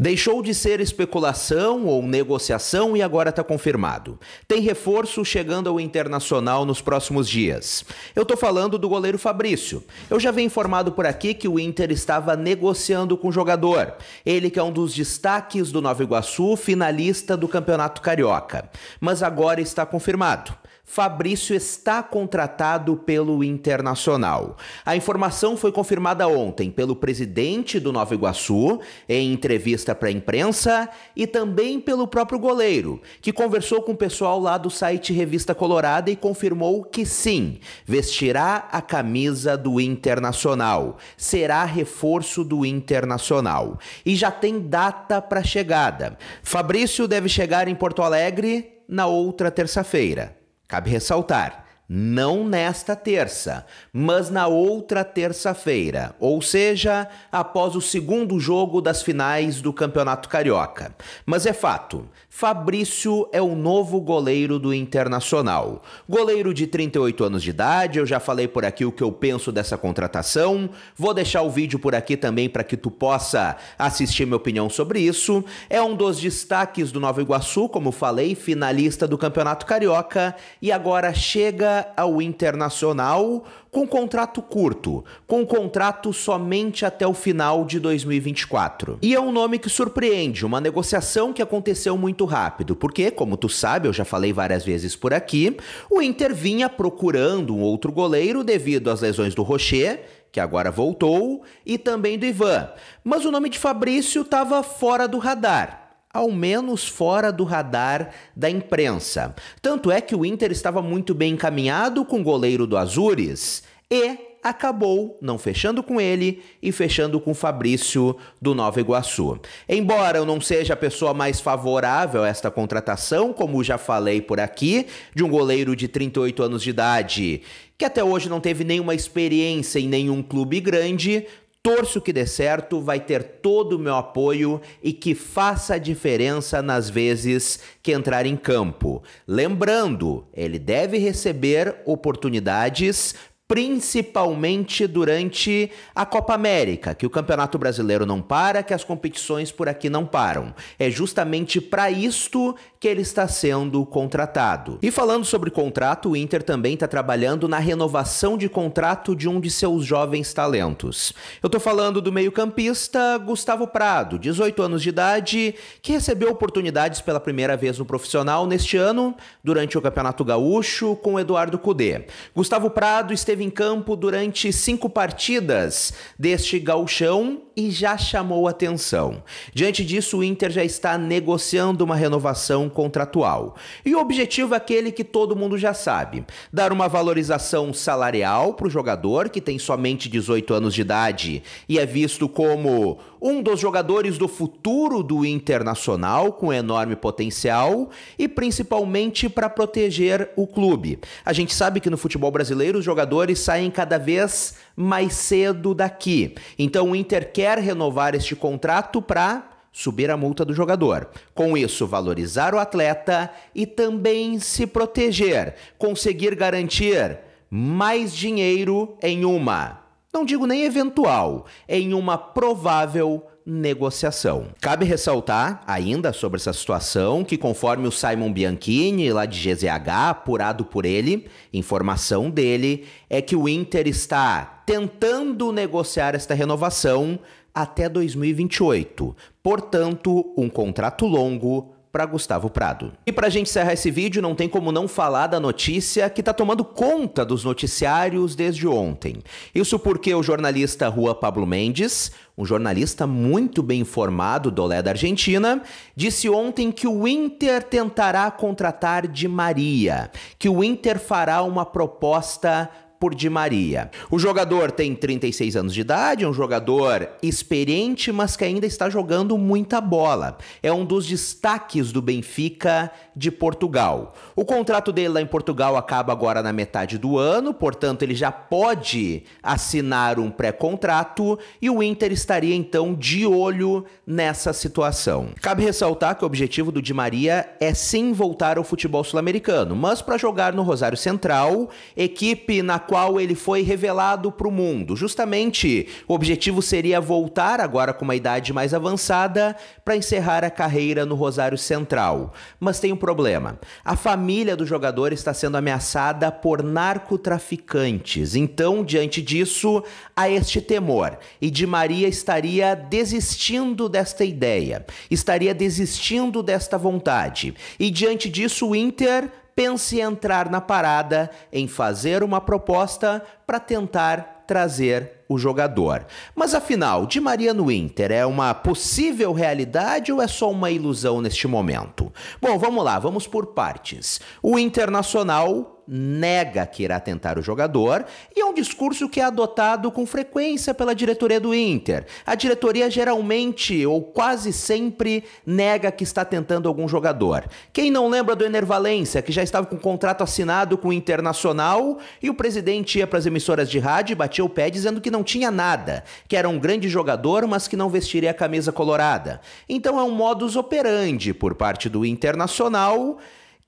Deixou de ser especulação ou negociação e agora está confirmado. Tem reforço chegando ao Internacional nos próximos dias. Eu estou falando do goleiro Fabrício. Eu já vim informado por aqui que o Inter estava negociando com o jogador. Ele que é um dos destaques do Nova Iguaçu, finalista do Campeonato Carioca. Mas agora está confirmado. Fabrício está contratado pelo Internacional. A informação foi confirmada ontem pelo presidente do Nova Iguaçu em entrevista entrevista para a imprensa e também pelo próprio goleiro, que conversou com o pessoal lá do site Revista Colorada e confirmou que sim, vestirá a camisa do Internacional, será reforço do Internacional e já tem data para chegada. Fabrício deve chegar em Porto Alegre na outra terça-feira. Cabe ressaltar não nesta terça, mas na outra terça-feira, ou seja, após o segundo jogo das finais do Campeonato Carioca. Mas é fato, Fabrício é o novo goleiro do Internacional. Goleiro de 38 anos de idade, eu já falei por aqui o que eu penso dessa contratação. Vou deixar o vídeo por aqui também para que tu possa assistir minha opinião sobre isso. É um dos destaques do Nova Iguaçu, como falei, finalista do Campeonato Carioca e agora chega ao Internacional com contrato curto, com contrato somente até o final de 2024. E é um nome que surpreende, uma negociação que aconteceu muito rápido, porque, como tu sabe, eu já falei várias vezes por aqui, o Inter vinha procurando um outro goleiro devido às lesões do Rocher, que agora voltou, e também do Ivan. Mas o nome de Fabrício estava fora do radar ao menos fora do radar da imprensa. Tanto é que o Inter estava muito bem encaminhado com o goleiro do Azures e acabou não fechando com ele e fechando com Fabrício do Nova Iguaçu. Embora eu não seja a pessoa mais favorável a esta contratação, como já falei por aqui, de um goleiro de 38 anos de idade que até hoje não teve nenhuma experiência em nenhum clube grande, Torço que dê certo, vai ter todo o meu apoio e que faça a diferença nas vezes que entrar em campo. Lembrando, ele deve receber oportunidades principalmente durante a Copa América, que o Campeonato Brasileiro não para, que as competições por aqui não param. É justamente para isto que ele está sendo contratado. E falando sobre contrato, o Inter também está trabalhando na renovação de contrato de um de seus jovens talentos. Eu estou falando do meio-campista Gustavo Prado, 18 anos de idade, que recebeu oportunidades pela primeira vez no profissional neste ano, durante o Campeonato Gaúcho, com Eduardo Cudê. Gustavo Prado esteve esteve em campo durante cinco partidas deste gauchão e já chamou atenção. Diante disso, o Inter já está negociando uma renovação contratual. E o objetivo é aquele que todo mundo já sabe: dar uma valorização salarial para o jogador, que tem somente 18 anos de idade e é visto como um dos jogadores do futuro do Internacional, com enorme potencial, e principalmente para proteger o clube. A gente sabe que no futebol brasileiro os jogadores saem cada vez mais cedo daqui. Então o Inter quer quer renovar este contrato para subir a multa do jogador. Com isso, valorizar o atleta e também se proteger, conseguir garantir mais dinheiro em uma, não digo nem eventual, em uma provável negociação. Cabe ressaltar ainda sobre essa situação que conforme o Simon Bianchini lá de GZH, apurado por ele, informação dele é que o Inter está tentando negociar esta renovação até 2028. Portanto, um contrato longo para Gustavo Prado. E para a gente encerrar esse vídeo, não tem como não falar da notícia que está tomando conta dos noticiários desde ontem. Isso porque o jornalista rua Pablo Mendes, um jornalista muito bem informado do Olé da Argentina, disse ontem que o Inter tentará contratar Di Maria, que o Inter fará uma proposta por Di Maria. O jogador tem 36 anos de idade, é um jogador experiente, mas que ainda está jogando muita bola. É um dos destaques do Benfica de Portugal. O contrato dele lá em Portugal acaba agora na metade do ano, portanto, ele já pode assinar um pré-contrato e o Inter estaria então de olho nessa situação. Cabe ressaltar que o objetivo do Di Maria é sim voltar ao futebol sul-americano, mas para jogar no Rosário Central, equipe na qual ele foi revelado para o mundo. Justamente, o objetivo seria voltar agora com uma idade mais avançada para encerrar a carreira no Rosário Central. Mas tem um problema. A família do jogador está sendo ameaçada por narcotraficantes. Então, diante disso, há este temor. E Di Maria estaria desistindo desta ideia, estaria desistindo desta vontade. E diante disso, o Inter pense entrar na parada em fazer uma proposta para tentar trazer o jogador. Mas afinal, de Maria no Inter é uma possível realidade ou é só uma ilusão neste momento? Bom, vamos lá, vamos por partes. O Internacional nega que irá tentar o jogador e é um discurso que é adotado com frequência pela diretoria do Inter. A diretoria geralmente ou quase sempre nega que está tentando algum jogador. Quem não lembra do Enervalência, que já estava com um contrato assinado com o Internacional e o presidente ia para as emissoras de rádio e batia o pé dizendo que não tinha nada, que era um grande jogador, mas que não vestiria a camisa colorada. Então é um modus operandi por parte do Internacional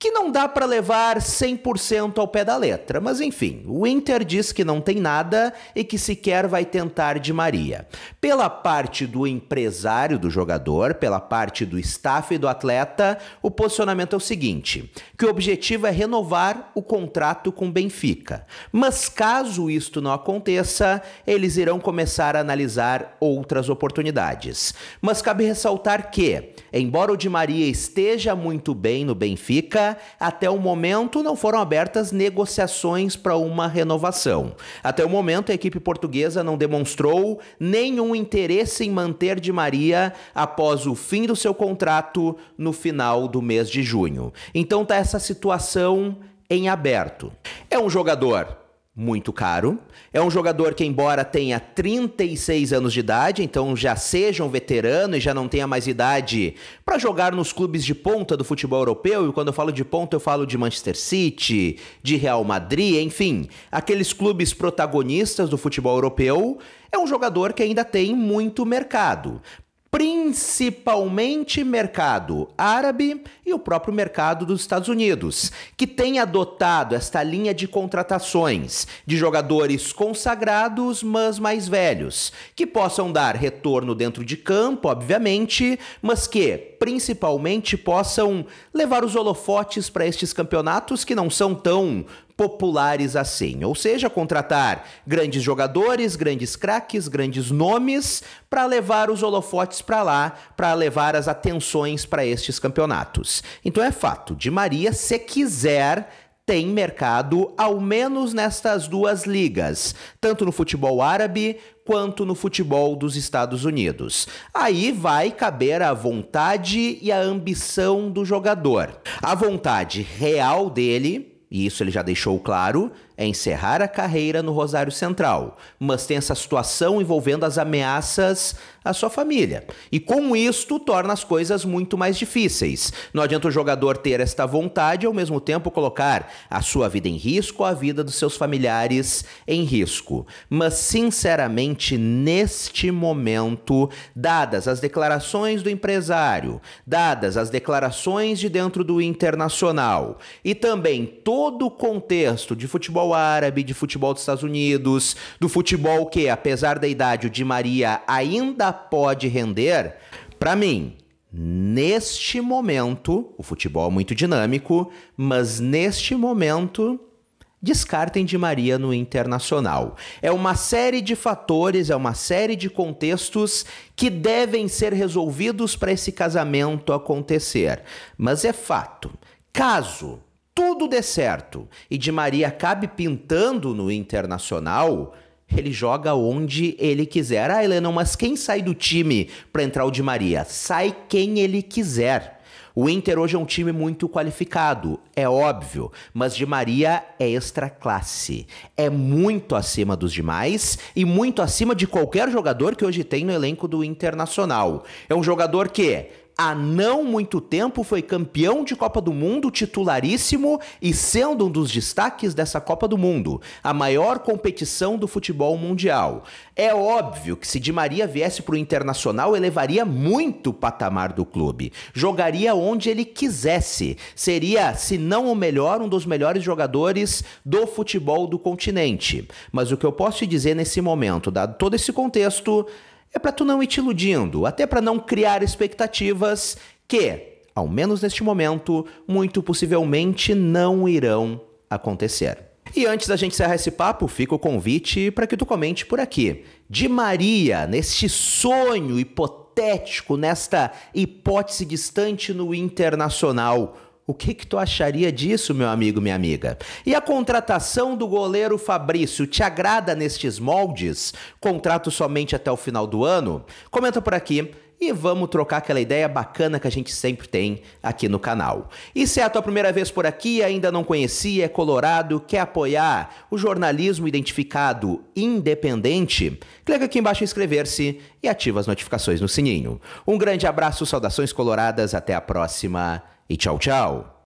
que não dá para levar 100% ao pé da letra, mas enfim, o Inter diz que não tem nada e que sequer vai tentar de Maria. Pela parte do empresário do jogador, pela parte do staff e do atleta, o posicionamento é o seguinte: que o objetivo é renovar o contrato com Benfica. Mas caso isto não aconteça, eles irão começar a analisar outras oportunidades. Mas cabe ressaltar que, embora o Di Maria esteja muito bem no Benfica, até o momento, não foram abertas negociações para uma renovação. Até o momento, a equipe portuguesa não demonstrou nenhum interesse em manter Di Maria após o fim do seu contrato no final do mês de junho. Então tá essa situação em aberto. É um jogador muito caro. É um jogador que, embora tenha 36 anos de idade, então já seja um veterano e já não tenha mais idade para jogar nos clubes de ponta do futebol europeu. E quando eu falo de ponta, eu falo de Manchester City, de Real Madrid, enfim, aqueles clubes protagonistas do futebol europeu. É um jogador que ainda tem muito mercado principalmente mercado árabe e o próprio mercado dos Estados Unidos, que tem adotado esta linha de contratações de jogadores consagrados, mas mais velhos, que possam dar retorno dentro de campo, obviamente, mas que principalmente possam levar os holofotes para estes campeonatos que não são tão populares assim. Ou seja, contratar grandes jogadores, grandes craques, grandes nomes para levar os holofotes para lá, para levar as atenções para estes campeonatos. Então é fato, De Maria, se quiser, tem mercado, ao menos nestas duas ligas, tanto no futebol árabe quanto no futebol dos Estados Unidos. Aí vai caber a vontade e a ambição do jogador. A vontade real dele e isso ele já deixou claro, é encerrar a carreira no Rosário Central, mas tem essa situação envolvendo as ameaças à sua família. E com isto torna as coisas muito mais difíceis. Não adianta o jogador ter esta vontade e ao mesmo tempo colocar a sua vida em risco, a vida dos seus familiares em risco. Mas sinceramente, neste momento, dadas as declarações do empresário, dadas as declarações de dentro do internacional e também todo todo o contexto de futebol árabe, de futebol dos Estados Unidos, do futebol que, apesar da idade, o Di Maria ainda pode render, para mim, neste momento, o futebol é muito dinâmico, mas neste momento descartem de Maria no internacional. É uma série de fatores, é uma série de contextos que devem ser resolvidos para esse casamento acontecer. Mas é fato, caso tudo dê certo e Di Maria acabe pintando no Internacional, ele joga onde ele quiser. Ah, Helena, mas quem sai do time para entrar o Di Maria? Sai quem ele quiser. O Inter hoje é um time muito qualificado, é óbvio, mas Di Maria é extra classe. É muito acima dos demais e muito acima de qualquer jogador que hoje tem no elenco do Internacional. É um jogador que há não muito tempo foi campeão de Copa do Mundo, titularíssimo e sendo um dos destaques dessa Copa do Mundo, a maior competição do futebol mundial. É óbvio que se Di Maria viesse para o Internacional, elevaria muito o patamar do clube. Jogaria onde ele quisesse. Seria, se não o melhor, um dos melhores jogadores do futebol do continente. Mas o que eu posso te dizer nesse momento, dado todo esse contexto, é para tu não ir te iludindo, até para não criar expectativas que, ao menos neste momento, muito possivelmente não irão acontecer. E antes da gente encerrar esse papo, fica o convite para que tu comente por aqui. De Maria, neste sonho hipotético, nesta hipótese distante no internacional, o que que tu acharia disso, meu amigo, minha amiga? E a contratação do goleiro Fabrício te agrada nestes moldes? Contrato somente até o final do ano? Comenta por aqui e vamos trocar aquela ideia bacana que a gente sempre tem aqui no canal. E se é a tua primeira vez por aqui, ainda não conhecia, é colorado, quer apoiar o jornalismo identificado independente, clica aqui embaixo em inscrever-se e ativa as notificações no sininho. Um grande abraço, saudações coloradas, até a próxima e tchau, tchau!